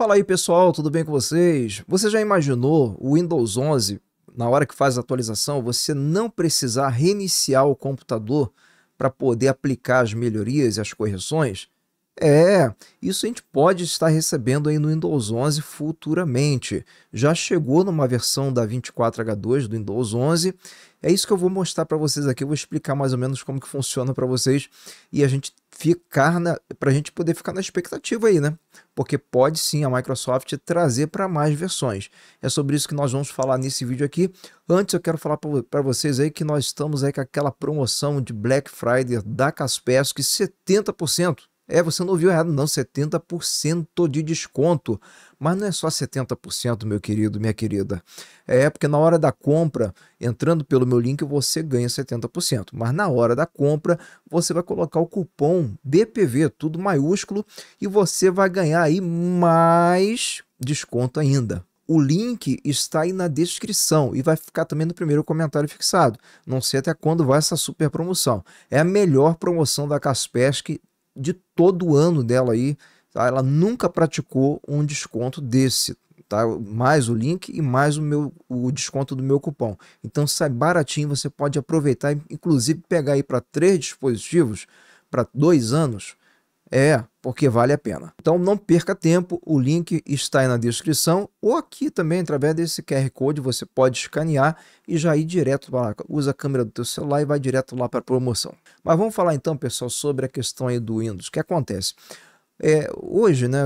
Fala aí pessoal, tudo bem com vocês? Você já imaginou o Windows 11, na hora que faz a atualização, você não precisar reiniciar o computador para poder aplicar as melhorias e as correções? É, isso a gente pode estar recebendo aí no Windows 11 futuramente. Já chegou numa versão da 24H2 do Windows 11. É isso que eu vou mostrar para vocês aqui, eu vou explicar mais ou menos como que funciona para vocês e a gente ficar na para a gente poder ficar na expectativa aí, né? Porque pode sim a Microsoft trazer para mais versões. É sobre isso que nós vamos falar nesse vídeo aqui. Antes eu quero falar para vocês aí que nós estamos aí com aquela promoção de Black Friday da Kaspersky 70% é, você não ouviu errado, não. 70% de desconto. Mas não é só 70%, meu querido, minha querida. É porque na hora da compra, entrando pelo meu link, você ganha 70%. Mas na hora da compra, você vai colocar o cupom BPV, tudo maiúsculo, e você vai ganhar aí mais desconto ainda. O link está aí na descrição e vai ficar também no primeiro comentário fixado. Não sei até quando vai essa super promoção. É a melhor promoção da Caspesc de todo o ano dela aí. Tá? Ela nunca praticou um desconto desse. Tá? Mais o link e mais o meu o desconto do meu cupom. Então sai baratinho, você pode aproveitar, inclusive pegar aí para três dispositivos para dois anos é, porque vale a pena. Então não perca tempo, o link está aí na descrição ou aqui também através desse QR Code você pode escanear e já ir direto para lá. Usa a câmera do teu celular e vai direto lá para a promoção. Mas vamos falar então, pessoal, sobre a questão aí do Windows. O que acontece? É, hoje, né,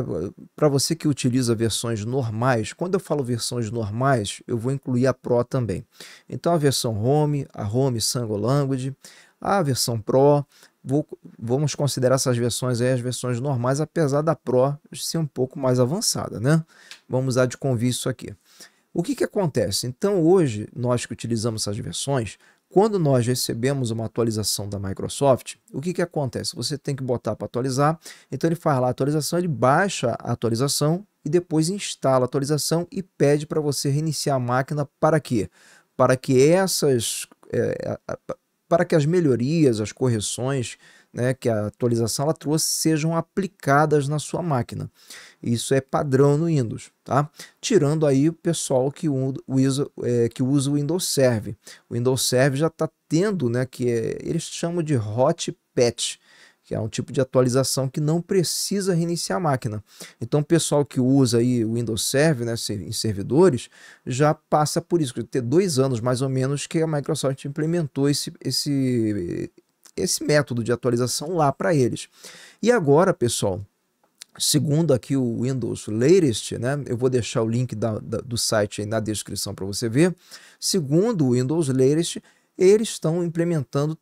para você que utiliza versões normais, quando eu falo versões normais, eu vou incluir a Pro também. Então a versão Home, a Home Sango Language, a versão Pro, vou, vamos considerar essas versões aí as versões normais, apesar da Pro ser um pouco mais avançada, né? Vamos usar de convite aqui. O que, que acontece? Então, hoje, nós que utilizamos essas versões, quando nós recebemos uma atualização da Microsoft, o que, que acontece? Você tem que botar para atualizar, então ele faz lá a atualização, ele baixa a atualização e depois instala a atualização e pede para você reiniciar a máquina para quê? Para que essas, é, para que as melhorias, as correções né, que a atualização ela trouxe sejam aplicadas na sua máquina. Isso é padrão no Windows, tá? Tirando aí o pessoal que usa, é, que usa o Windows Serve. O Windows Serve já está tendo, né, que é, eles chamam de hot patch, que é um tipo de atualização que não precisa reiniciar a máquina. Então, o pessoal que usa aí o Windows Server né, em servidores já passa por isso, Tem dois anos mais ou menos que a Microsoft implementou esse, esse, esse método de atualização lá para eles. E agora, pessoal, Segundo aqui o Windows Latest, né? Eu vou deixar o link da, da, do site na descrição para você ver. Segundo o Windows Latest, eles estão implementando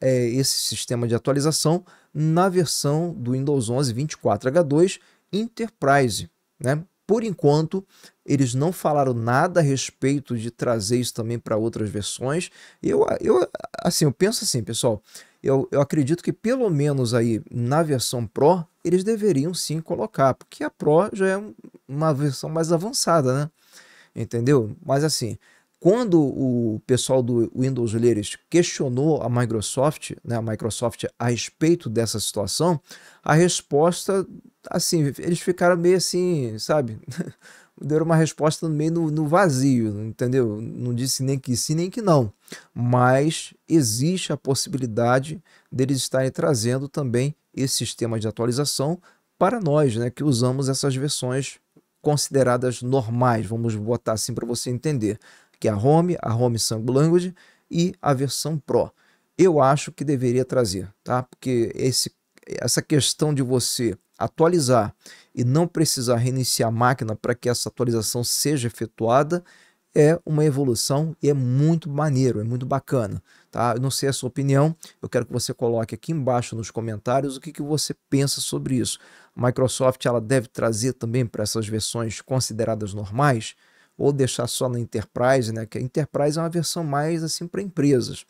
é, esse sistema de atualização na versão do Windows 11 24H2 Enterprise. Né? Por enquanto, eles não falaram nada a respeito de trazer isso também para outras versões. Eu, eu, assim, eu penso assim, pessoal. Eu, eu acredito que pelo menos aí na versão Pro eles deveriam sim colocar, porque a Pro já é uma versão mais avançada, né? Entendeu? Mas assim, quando o pessoal do Windows Leaders questionou a Microsoft, né, a Microsoft a respeito dessa situação, a resposta, assim, eles ficaram meio assim, sabe? Deram uma resposta meio no, no vazio, entendeu? Não disse nem que sim, nem que não. Mas existe a possibilidade deles estarem trazendo também esse sistema de atualização para nós, né, que usamos essas versões consideradas normais, vamos botar assim para você entender que é a Home, a Home Sangue Language e a versão Pro. Eu acho que deveria trazer, tá? Porque esse, essa questão de você atualizar e não precisar reiniciar a máquina para que essa atualização seja efetuada é uma evolução e é muito maneiro, é muito bacana. Tá? Eu não sei a sua opinião, eu quero que você coloque aqui embaixo nos comentários o que, que você pensa sobre isso. A Microsoft ela deve trazer também para essas versões consideradas normais ou deixar só na Enterprise, né? Que a Enterprise é uma versão mais assim para empresas.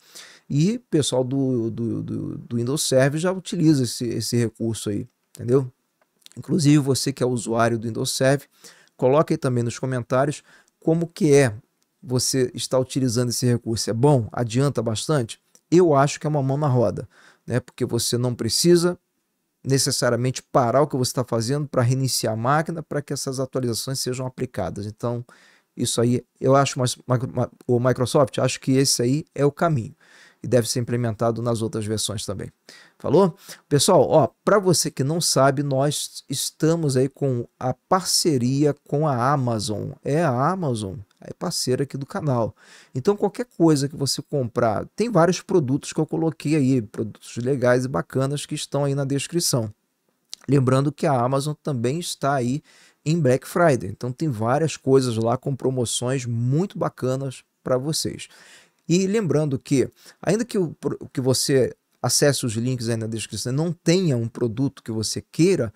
E o pessoal do, do, do, do, Windows Server já utiliza esse, esse recurso aí, entendeu? Inclusive, você que é usuário do Windows Server, coloque aí também nos comentários como que é você está utilizando esse recurso. É bom? Adianta bastante? Eu acho que é uma mão na roda, né? Porque você não precisa necessariamente parar o que você está fazendo para reiniciar a máquina para que essas atualizações sejam aplicadas. Então, isso aí, eu acho, mas, o Microsoft, acho que esse aí é o caminho e deve ser implementado nas outras versões também. Falou? Pessoal, ó, para você que não sabe, nós estamos aí com a parceria com a Amazon. É a Amazon, é parceira aqui do canal. Então qualquer coisa que você comprar, tem vários produtos que eu coloquei aí, produtos legais e bacanas que estão aí na descrição. Lembrando que a Amazon também está aí em Black Friday. Então tem várias coisas lá com promoções muito bacanas para vocês. E lembrando que, ainda que, o, que você acesse os links aí na descrição, não tenha um produto que você queira,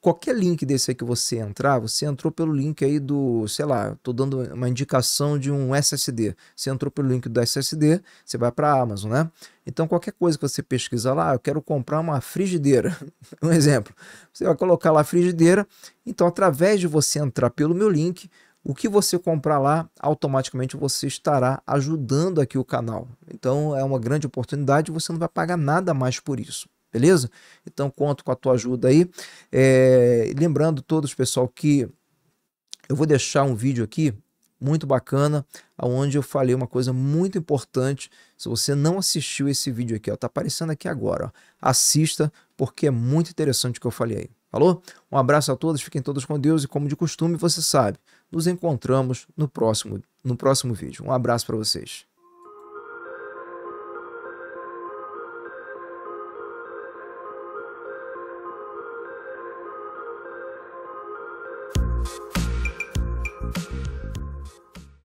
qualquer link desse aí que você entrar, você entrou pelo link aí do, sei lá, estou dando uma indicação de um SSD. Você entrou pelo link do SSD, você vai para a Amazon, né? Então, qualquer coisa que você pesquisar lá, eu quero comprar uma frigideira. um exemplo. Você vai colocar lá frigideira. Então, através de você entrar pelo meu link, o que você comprar lá, automaticamente você estará ajudando aqui o canal. Então, é uma grande oportunidade, você não vai pagar nada mais por isso. Beleza? Então conto com a tua ajuda aí. É, lembrando todos, pessoal, que eu vou deixar um vídeo aqui muito bacana, onde eu falei uma coisa muito importante. Se você não assistiu esse vídeo aqui, ó, tá aparecendo aqui agora. Ó. Assista, porque é muito interessante o que eu falei aí. Falou? Um abraço a todos, fiquem todos com Deus e como de costume, você sabe, nos encontramos no próximo, no próximo vídeo. Um abraço para vocês.